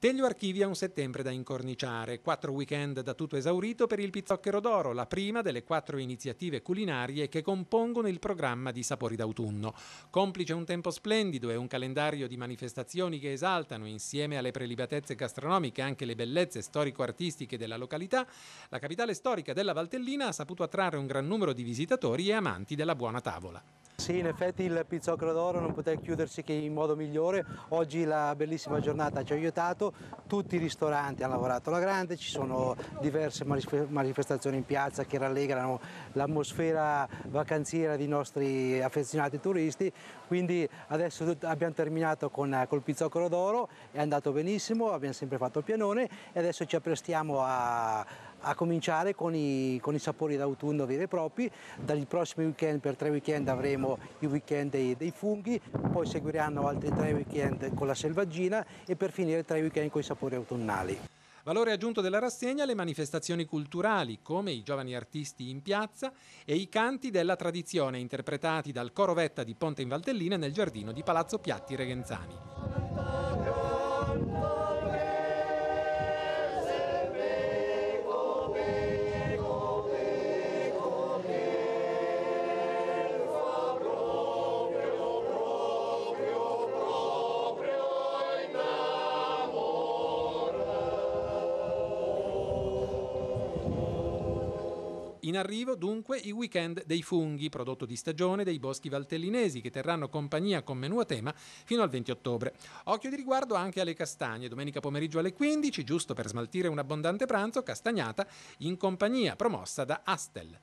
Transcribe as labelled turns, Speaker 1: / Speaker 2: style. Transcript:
Speaker 1: Teglio Archivia un settembre da incorniciare, quattro weekend da tutto esaurito per il Pizzocchero d'Oro, la prima delle quattro iniziative culinarie che compongono il programma di Sapori d'autunno. Complice un tempo splendido e un calendario di manifestazioni che esaltano, insieme alle prelibatezze gastronomiche, anche le bellezze storico-artistiche della località, la capitale storica della Valtellina ha saputo attrarre un gran numero di visitatori e amanti della buona tavola.
Speaker 2: Sì, in effetti il Pizzocro d'Oro non poteva chiudersi che in modo migliore. Oggi la bellissima giornata ci ha aiutato, tutti i ristoranti hanno lavorato alla grande, ci sono diverse manifestazioni in piazza che rallegrano l'atmosfera vacanziera dei nostri affezionati turisti, quindi adesso abbiamo terminato con, col Pizzocro d'Oro, è andato benissimo, abbiamo sempre fatto il pianone e adesso ci apprestiamo a a cominciare con i, con i sapori d'autunno veri e propri, dal prossimi weekend per tre weekend avremo il weekend dei, dei, funghi, poi seguiranno altri tre weekend con la selvaggina e per finire tre weekend con i sapori autunnali.
Speaker 1: Valore aggiunto della rassegna le manifestazioni culturali, come i giovani artisti in piazza e i canti della tradizione interpretati dal Coro Vetta di Ponte in Valtellina nel giardino di Palazzo Piatti Regenzani. In arrivo dunque i weekend dei funghi, prodotto di stagione dei boschi valtellinesi che terranno compagnia con menù a tema fino al 20 ottobre. Occhio di riguardo anche alle castagne, domenica pomeriggio alle 15, giusto per smaltire un abbondante pranzo, castagnata in compagnia promossa da Astel.